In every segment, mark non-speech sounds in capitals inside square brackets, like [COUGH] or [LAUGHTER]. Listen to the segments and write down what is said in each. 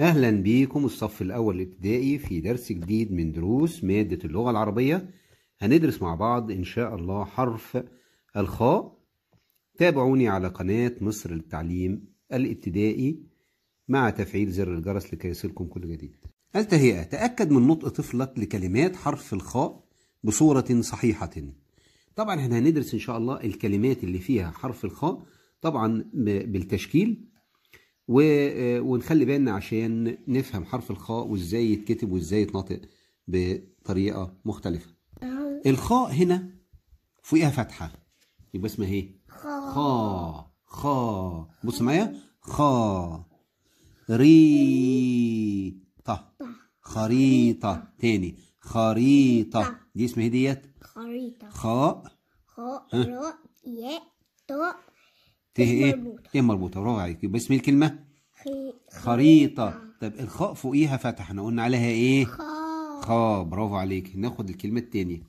اهلا بيكم الصف الاول الابتدائي في درس جديد من دروس ماده اللغه العربيه هندرس مع بعض ان شاء الله حرف الخاء تابعوني على قناه مصر للتعليم الابتدائي مع تفعيل زر الجرس لكي يصلكم كل جديد التهيئه تاكد من نطق طفلك لكلمات حرف الخاء بصوره صحيحه طبعا احنا هندرس ان شاء الله الكلمات اللي فيها حرف الخاء طبعا بالتشكيل آه، ونخلي بالنا عشان نفهم حرف الخاء وازاي يتكتب وازاي يتنطق بطريقة مختلفة الخاء هنا فوقها فتحة يبقى اسمها ايه خاء خاء بص معايا خاء ريطة خريطة تاني خريطة دي اسمها ايه ديت خريطة خاء خاء راء ياء طاء ت ايه ت إيه مربوطه برافو عليك يبقى اسم الكلمه خريطة طب طيب، الخاء فوقيها فتح احنا قلنا عليها ايه خاء برافو عليك ناخد الكلمة التانية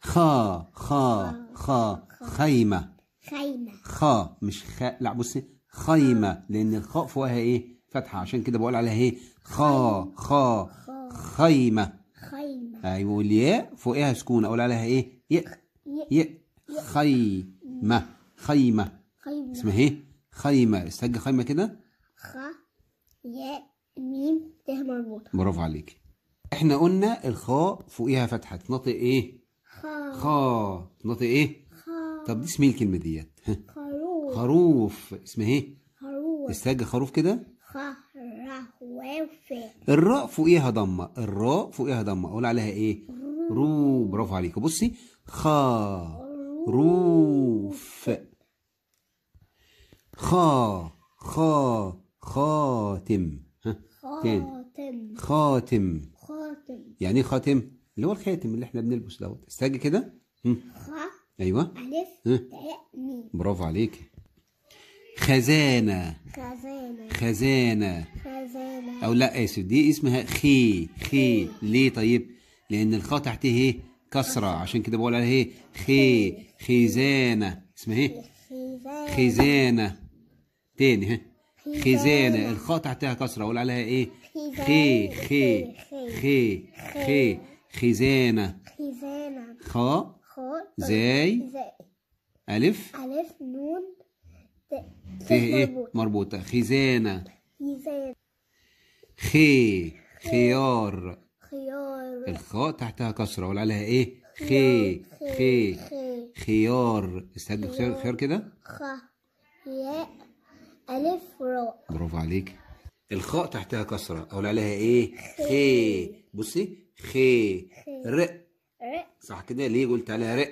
خا خا خا خيمة خيمة خا مش خا لا بصي خيمة لأن الخاء فوقها ايه فتحة عشان كده بقول عليها ايه خا خا خيمة خيمة ايوه والياء فوقها سكون اقول عليها ايه ي ي خيمة خيمة اسمها ايه خيمة استج خيمة كده ياء ميم ت مربوطة برافو عليك احنا قلنا الخاء فوقيها فتحة تنطق ايه خاء خاء تنطق ايه خاء طب دي اسم ايه الكلمة ديت [LAUGHS] خروف خروف اسمها ايه خروف استاج خروف كده خروف الراء فوقيها ضمة الراء فوقيها ضمة اقول عليها ايه رو, برافو عليك بصي خا روف خا خا خاتم خاتم خاتم خاتم يعني ايه خاتم اللي هو الخاتم اللي احنا بنلبسه دوت استاجي كده ايوه الف برافو عليك خزانة خزانة خزانة خزانة أو لا آسف دي اسمها خي خي ليه طيب؟ لأن الخاء تحتيه إيه؟ كسرة عشان كده بقول عليها إيه؟ خي خزانة اسمها إيه؟ خزانة تاني ها خزانة الخاء تحتها كسرة أقول عليها إيه خي خي خي خي خزانة خزانة خاء خاء زاي ألف ألف نون ت إيه مربوطة خزانة خزانة خي خيار خيار الخاء تحتها كسرة أقول عليها إيه خي خي خيار استهجن خيار كده خ ياء ألف راء برافو عليك الخاء تحتها كسرة أقول عليها إيه؟ خي بصي خي رق رق صح كده ليه قلت عليها رق؟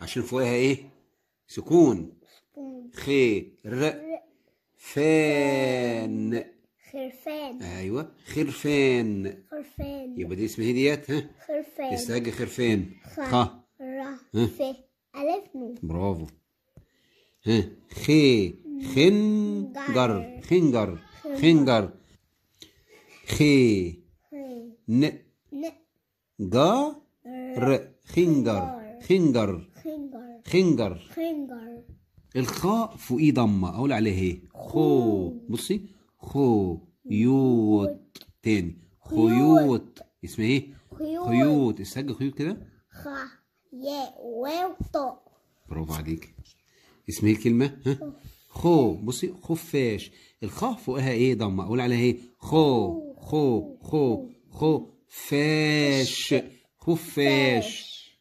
عشان فوقها إيه؟ سكون خي رق فان خرفان ايوه خرفان خرفان يبقى دي اسمها إيه ديت ها خرفان استهج خرفان خ ر ف الف نون برافو ها خي خنجر خنجر خنجر خي ن ن ر خنجر خنجر خنجر الخاء فوقيه ضمه اقول عليها ايه خو بصي خو يوت تاني خيوط اسمها ايه خيوط السجل خيوط كده خ ي و ط برافو عليك اسمها إيه الكلمه ها خو بصي خفاش الخاء فوقها ايه ضمه اقول عليها ايه خو خو خو خو فاش خفاش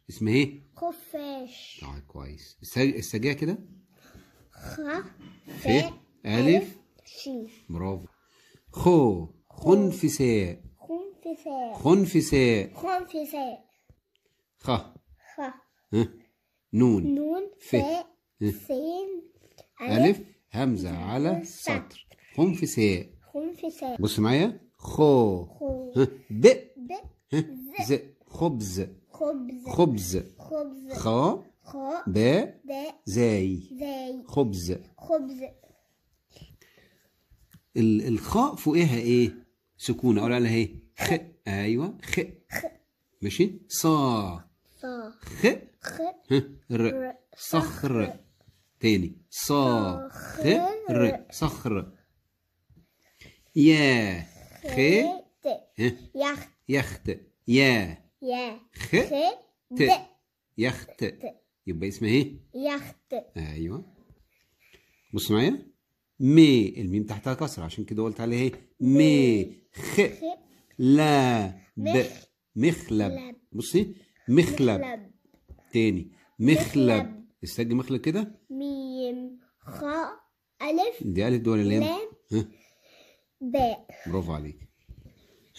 اسمها ايه خفاش طيب كويس السجاية كده خ ف الف ش برافو خو خنفساء خنفساء خنفساء خنفساء خ خ نون نون ف سين ألف همزة على سطر خنفساء خنفساء بص معايا خو ب ز خبز خبز خبز خا ب زاي خبز خبز الخاء فوقها ايه سكونة اقول عليها ايه خ ايوه خ ماشي صا صا خ ر صخر تاني صاخر صخر يا خ يخت يخت يا يا خت يخت يبقى اسمها ايه يخت ايوه بص معايا مي الميم تحتها كسرة عشان كده قلت عليها ايه مي خ لا ب مخلب بصي ايه؟ مخلب تاني مخلب السج مخلق كده ميم خاء ألف دي ألف دول ولا لام؟ لام باء برافو عليك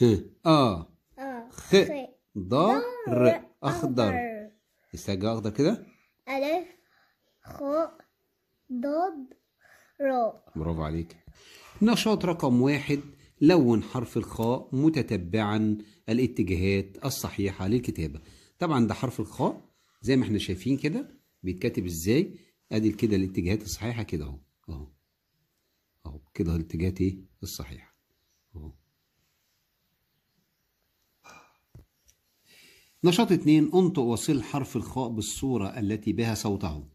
ها آه خ ض ر أخضر السج أخضر كده ألف خاء ضاد راء برافو عليك نشاط رقم واحد لون حرف الخاء متتبعا الاتجاهات الصحيحة للكتابة طبعا ده حرف الخاء زي ما احنا شايفين كده بيتكتب ازاي ادي كده الاتجاهات الصحيحه كده اهو اهو اهو كده الاتجاهات ايه الصحيحه اهو نشاط اتنين انطق وصل حرف الخاء بالصوره التي بها صوته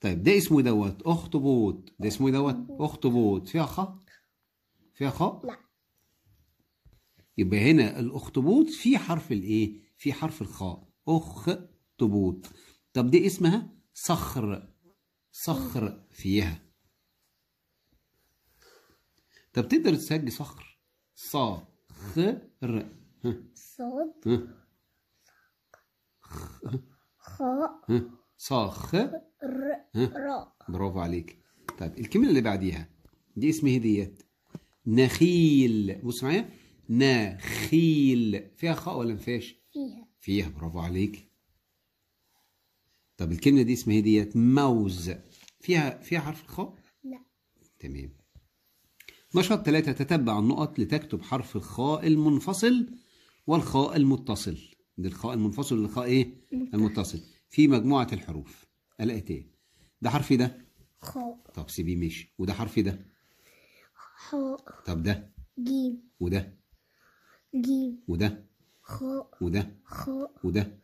طيب ده اسمه إيه دوت اخطبوط ده اسمه إيه دوت اخطبوط فيها خاء فيها خاء لا يبقى هنا الاخطبوط في حرف الايه في حرف الخاء اخطبوط طب دي اسمها صخر صخر فيها طب تقدر تسجل صخر صخر صاد خاء صاخ راء برافو عليك طيب الكلمه اللي بعديها دي اسمها ايه ديت نخيل بص معايا نخيل فيها خاء ولا ما فيهاش فيها فيها برافو عليك طب الكلمة دي اسمها ايه ديت موز فيها فيها حرف الخاء؟ لا تمام نشاط ثلاثة تتبع النقط لتكتب حرف الخاء المنفصل والخاء المتصل ده الخاء المنفصل والخاء ايه؟ المتصل في مجموعة الحروف الآتية ده حرف إيه ده؟ خاء طب سيبيه ماشي وده حرف إيه ده؟ حاء طب ده؟ جيم وده؟ جيم وده؟ خاء وده؟ خاء وده؟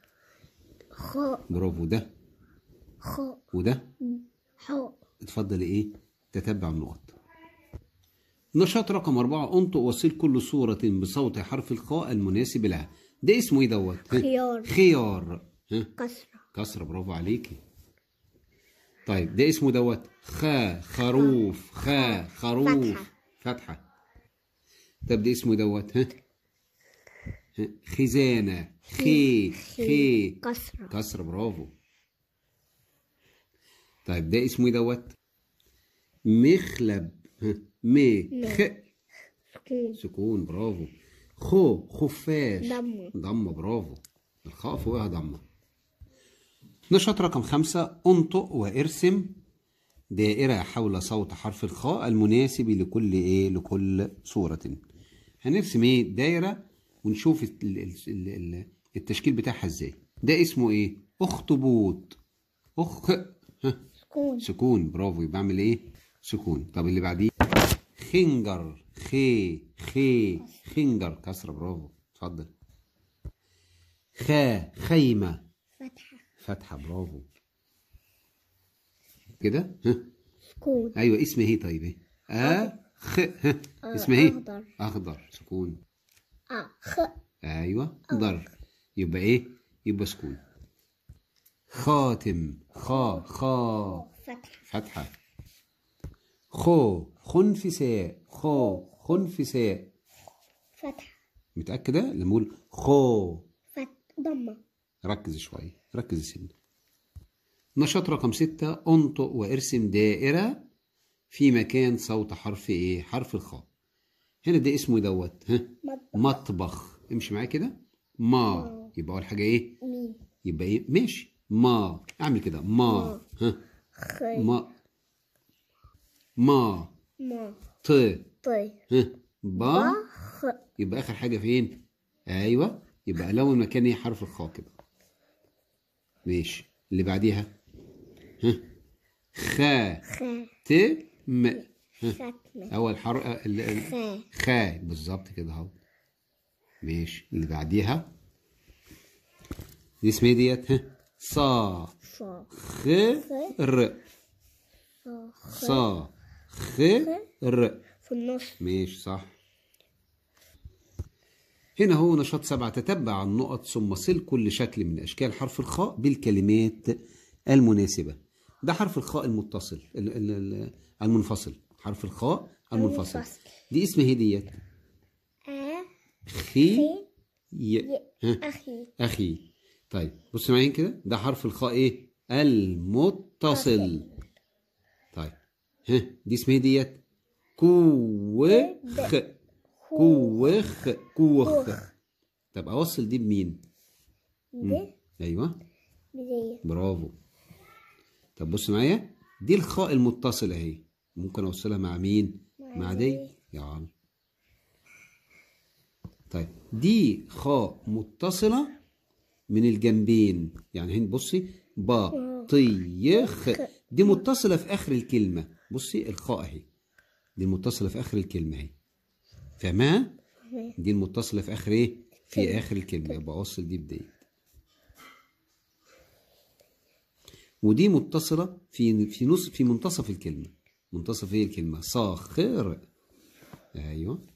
خاء برافو ده خاء وده حاء اتفضل ايه تتبع النقط نشاط رقم أربعة أنطق وصل كل صورة بصوت حرف الخاء المناسب لها ده اسمه ايه دوت خيار خيار ها؟ كسرة كسرة برافو عليكي طيب ده اسمه دوت خا خروف خا خروف فتحة, فتحة. طب ده اسمه دوت ها خزانة خي, خي. كسرة كسرة برافو طيب ده اسمه ايه دوت مخلب مخ سكون برافو خو خفاش ضمه ضمه برافو الخاء فوقها ضمه نشاط رقم خمسة انطق وارسم دائرة حول صوت حرف الخاء المناسب لكل ايه لكل صورة هنرسم ايه دايرة ونشوف التشكيل بتاعها ازاي ده اسمه ايه اخطبوط اخ سكون سكون برافو يبقى اعمل ايه سكون طب اللي بعديه خنجر خي خي خنجر كسره برافو اتفضل خا خيمه فتحه فتحه برافو كده ها سكون ايوه اسم ايه طيب ايه اه خ ها آه، اسم ايه اخضر اخضر سكون اخ ايوه ضر يبقى ايه يبقى سكون خاتم خا خا فتحة فتحة خو خنفساء خو خنفساء فتحة متأكدة لما أقول خو ضمة ركز شوية ركز سنة نشاط رقم ستة انطق وارسم دائرة في مكان صوت حرف ايه حرف الخاء هنا ده اسمه دوت ها مطبخ, مطبخ. امشي معايا كده ما يبقى اول حاجة ايه مين يبقى ايه ماشي ما اعمل كده ما ها ما ما ما ط ط ها با خ يبقى اخر حاجه فين ايوه يبقى لو المكان ايه حرف الخاء كده ماشي اللي بعديها ها خ ت م اول حرف آه، خ بالظبط كده اهو ماشي اللي بعديها دي اسمها إيه ديت ها خ ر في النص ماشي صح هنا هو نشاط سبعة تتبع النقط ثم صل كل شكل من أشكال حرف الخاء بالكلمات المناسبة ده حرف الخاء المتصل المنفصل حرف الخاء المنفصل دي اسم ايه ديت؟ أخي أخي أخي طيب بصي معايا كده ده حرف الخاء ايه المتصل طيب ها دي اسمها إيه ديت كوخ كوخ كوخ طب اوصل دي بمين ب ايوه برافو طب بص معايا دي الخاء المتصله اهي ممكن اوصلها مع مين مع دي يا عم طيب دي خاء متصله من الجنبين يعني هنا بصي بطيخ دي متصلة في آخر الكلمة بصي الخاء اهي دي المتصلة في آخر الكلمة اهي فاهمها؟ دي المتصلة في آخر ايه؟ في آخر الكلمة يبقى أوصل دي بديت ودي متصلة في في نص في منتصف الكلمة منتصف ايه الكلمة؟ صاخر ايوه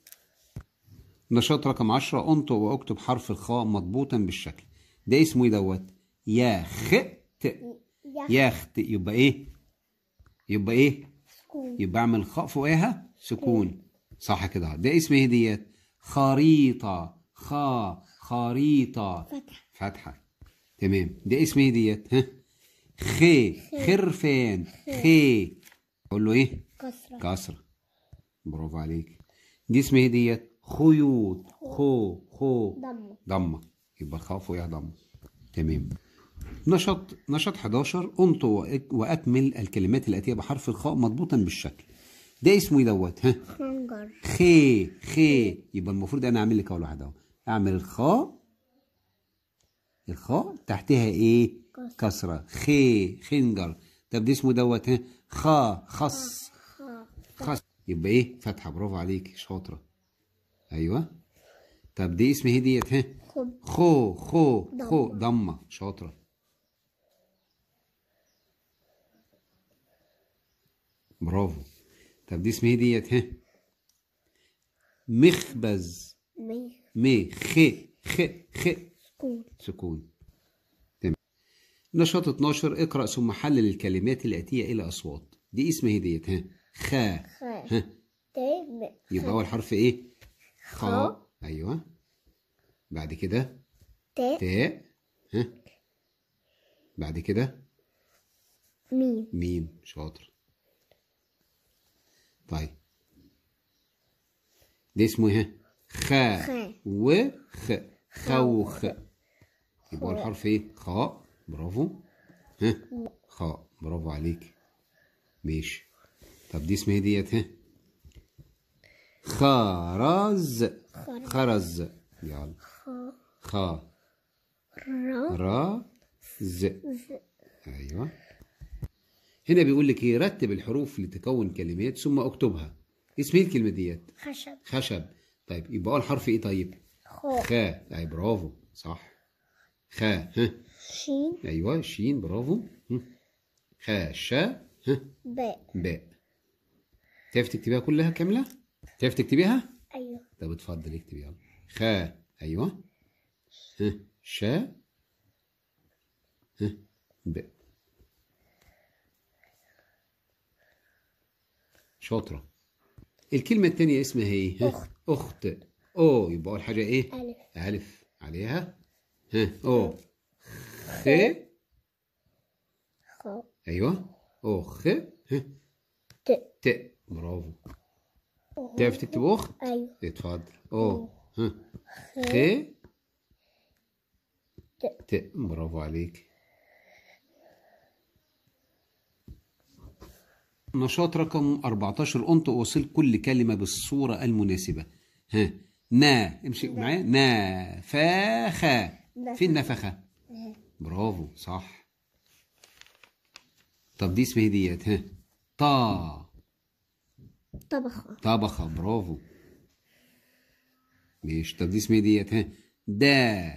نشاط رقم 10 انطق واكتب حرف الخاء مضبوطا بالشكل ده اسمه ايه دوت يا يخت يبقى ايه يبقى ايه سكون. يبقى اعمل خاء فوقها سكون صح كده ده اسم ايه ديت خريطه خا خريطه فتحه فتحه تمام ده اسم ايه ديت ها خي خرفان خي اقول له ايه كسره كسره برافو عليك دي اسم ايه ديت خيوط خو خو ضمه ضمه يبقى الخوف يهضم تمام نشط نشط 11 انط واكمل الكلمات الاتيه بحرف الخاء مضبوطا بالشكل ده اسمه ايه دوت ها خنجر خي خي يبقى المفروض انا اعمل لك اول واحده اهو اعمل الخاء الخاء تحتها ايه كسره خي خنجر طب ده اسمه دوت ها خا خص خص يبقى ايه فتحه برافو عليك شاطره ايوه طب دي اسم ايه ديت ها خو خو خو ضمه شاطره برافو طب دي اسم ايه ديت ها مخبز مي خ خ خ سكون سكون تمام نشاط 12 اقرأ ثم حلل الكلمات الآتية إلى أصوات دي اسم طيب، ايه ديت ها خا خا ها يبقى أول حرف ايه خا أيوة بعد كده تاء ها بعد كده ميم ميم شاطر طيب ده اسمه ايه خ وخ خوخ يبقى الحرف ايه خاء برافو ها خاء برافو عليك ماشي طب دي اسمها ايه ديت ها خرز خرز يلا خ را ز ايوه هنا بيقول لك ايه رتب الحروف لتكون كلمات ثم اكتبها اسم ايه الكلمه ديت خشب خشب طيب يبقى اول حرف ايه طيب خ خا اي برافو صح خا ها شين ايوه شين برافو خا شا ها باء باء تعرف تكتبيها كلها كامله تعرف تكتبيها ايوه طب اتفضل اكتب يلا خا ايوه ها شا ها ب شاطره الكلمه الثانيه اسمها ايه ها اخت اخت او يبقى اول حاجه ايه الف الف عليها ها او خ خ ايوه او خ ت ت برافو تعرف تكتب اخت؟ ايوه اتفضل او ها خ ت برافو عليك نشاط رقم 14 انطق وصل كل كلمه بالصوره المناسبه ها نا امشي معايا نافخه فين النفخه برافو صح طب دي اسمها ديت ها طا طبخة طبخة برافو ماشي طب دي اسمها ايه ديت ها دا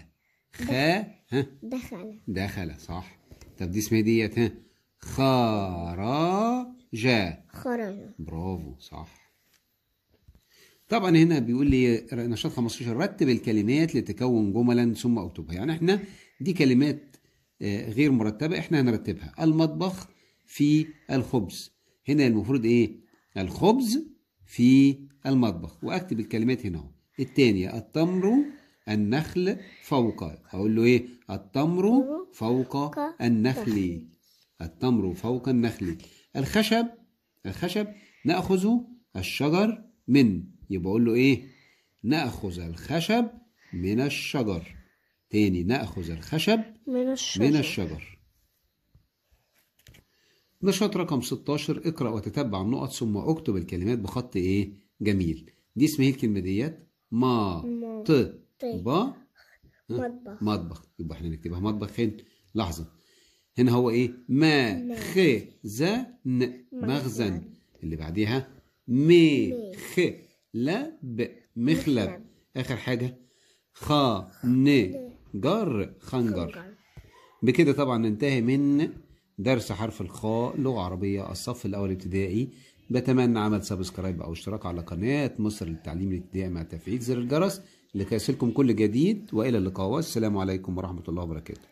خ ها دخل دخل صح طب دي اسمها ايه ديت ها خرج خرج برافو صح طبعا هنا بيقول لي نشاط 15 رتب الكلمات لتكون جملا ثم اكتبها يعني احنا دي كلمات آه، غير مرتبه احنا هنرتبها المطبخ في الخبز هنا المفروض ايه الخبز في المطبخ واكتب الكلمات هنا اهو الثانيه التمر النخل فوق هقول له ايه التمر فوق النخل التمر فوق النخل الخشب الخشب نأخذ الشجر من يبقى اقول له ايه نأخذ الخشب من الشجر تاني نأخذ الخشب من الشجر, من الشجر. نشاط رقم 16 اقرأ وتتبع النقط ثم اكتب الكلمات بخط ايه جميل دي اسمها إيه الكلمة ديت ما ت با مطبخ مطبخ يبقى احنا نكتبها مطبخ هنا لحظة هنا هو ايه ما ن مخزن اللي بعديها خ ل ب مخلب اخر حاجة ن جر خنجر بكده طبعا ننتهي من درس حرف الخاء لغة عربية الصف الأول ابتدائي بتمنى عمل سبسكرايب أو اشتراك على قناة مصر للتعليم الابتدائي مع تفعيل زر الجرس لكي يصلكم كل جديد وإلى اللقاء والسلام عليكم ورحمة الله وبركاته